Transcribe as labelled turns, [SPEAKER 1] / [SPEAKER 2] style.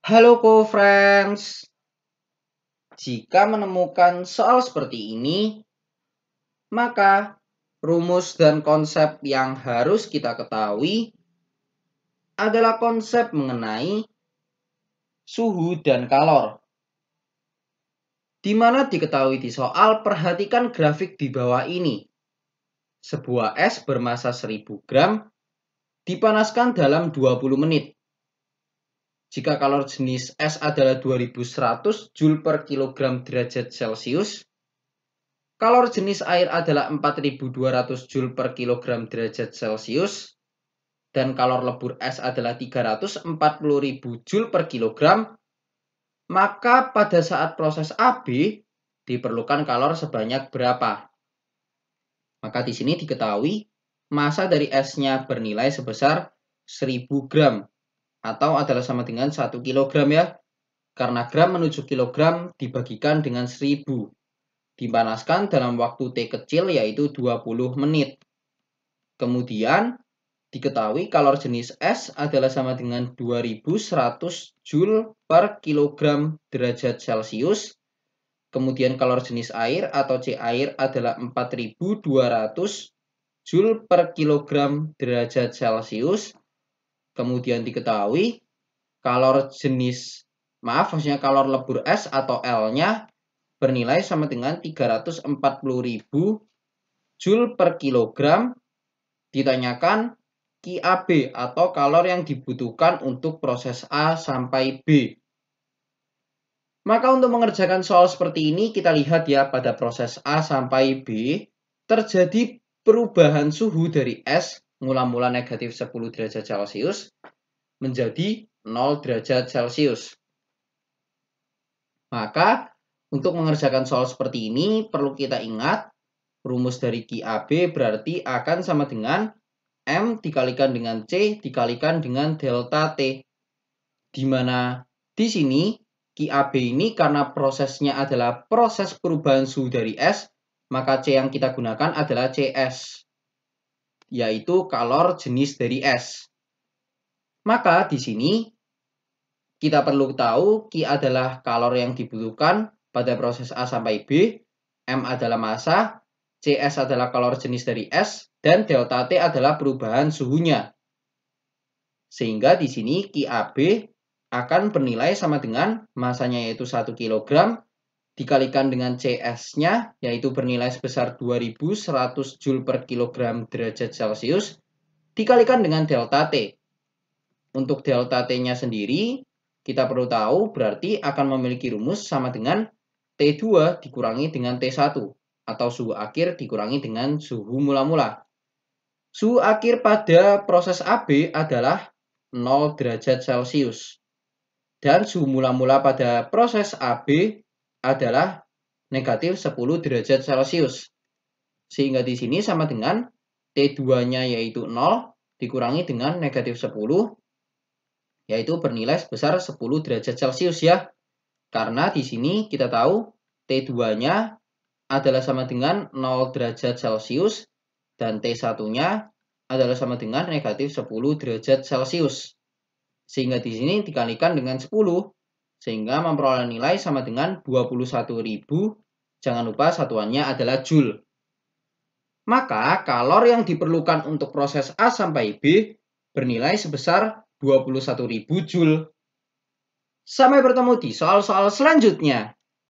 [SPEAKER 1] Halo co-friends. Jika menemukan soal seperti ini, maka rumus dan konsep yang harus kita ketahui adalah konsep mengenai suhu dan kalor. Di mana diketahui di soal, perhatikan grafik di bawah ini. Sebuah es bermasa 1000 gram dipanaskan dalam 20 menit jika kalor jenis S adalah 2100 Joule per kilogram derajat Celcius, kalor jenis air adalah 4200 Joule per kilogram derajat Celcius, dan kalor lebur S adalah 340.000 Joule per kilogram, maka pada saat proses AB diperlukan kalor sebanyak berapa? Maka di sini diketahui massa dari esnya bernilai sebesar 1000 gram atau adalah sama dengan 1 kg ya. Karena gram menuju kilogram dibagikan dengan 1000. Dipanaskan dalam waktu T kecil yaitu 20 menit. Kemudian diketahui kalor jenis S adalah sama dengan 2100 Joule per kilogram derajat Celcius. Kemudian kalor jenis air atau C air adalah 4200 Joule per kilogram derajat Celcius Kemudian diketahui kalor jenis, maaf maksudnya kalor lebur S atau L-nya bernilai sama dengan 340.000 Joule per kilogram ditanyakan QAB atau kalor yang dibutuhkan untuk proses A sampai B. Maka untuk mengerjakan soal seperti ini kita lihat ya pada proses A sampai B terjadi perubahan suhu dari S mula-mula negatif 10 derajat Celcius menjadi 0 derajat Celcius. Maka untuk mengerjakan soal seperti ini perlu kita ingat rumus dari QAB berarti akan sama dengan M dikalikan dengan C dikalikan dengan delta T. Di mana di sini QAB ini karena prosesnya adalah proses perubahan suhu dari S, maka C yang kita gunakan adalah CS yaitu kalor jenis dari es. Maka di sini kita perlu tahu Q adalah kalor yang dibutuhkan pada proses A sampai B, M adalah massa, CS adalah kalor jenis dari es, dan delta T adalah perubahan suhunya. Sehingga di sini QAB akan bernilai sama dengan masanya yaitu 1 kg dikalikan dengan CS-nya, yaitu bernilai sebesar 2100 Joule per kilogram derajat Celcius, dikalikan dengan delta T. Untuk delta T-nya sendiri, kita perlu tahu berarti akan memiliki rumus sama dengan T2 dikurangi dengan T1, atau suhu akhir dikurangi dengan suhu mula-mula. Suhu akhir pada proses AB adalah 0 derajat Celcius. Dan suhu mula-mula pada proses AB adalah negatif 10 derajat Celcius. Sehingga di sini sama dengan T2-nya yaitu 0 dikurangi dengan negatif 10 yaitu bernilai sebesar 10 derajat Celcius ya. Karena di sini kita tahu T2-nya adalah sama dengan 0 derajat Celcius dan T1-nya adalah sama dengan negatif 10 derajat Celcius. Sehingga di sini dikalikan dengan 10 sehingga memperoleh nilai sama dengan 21.000. Jangan lupa satuannya adalah Joule. Maka kalor yang diperlukan untuk proses A sampai B bernilai sebesar 21.000 Joule. Sampai bertemu di soal-soal selanjutnya.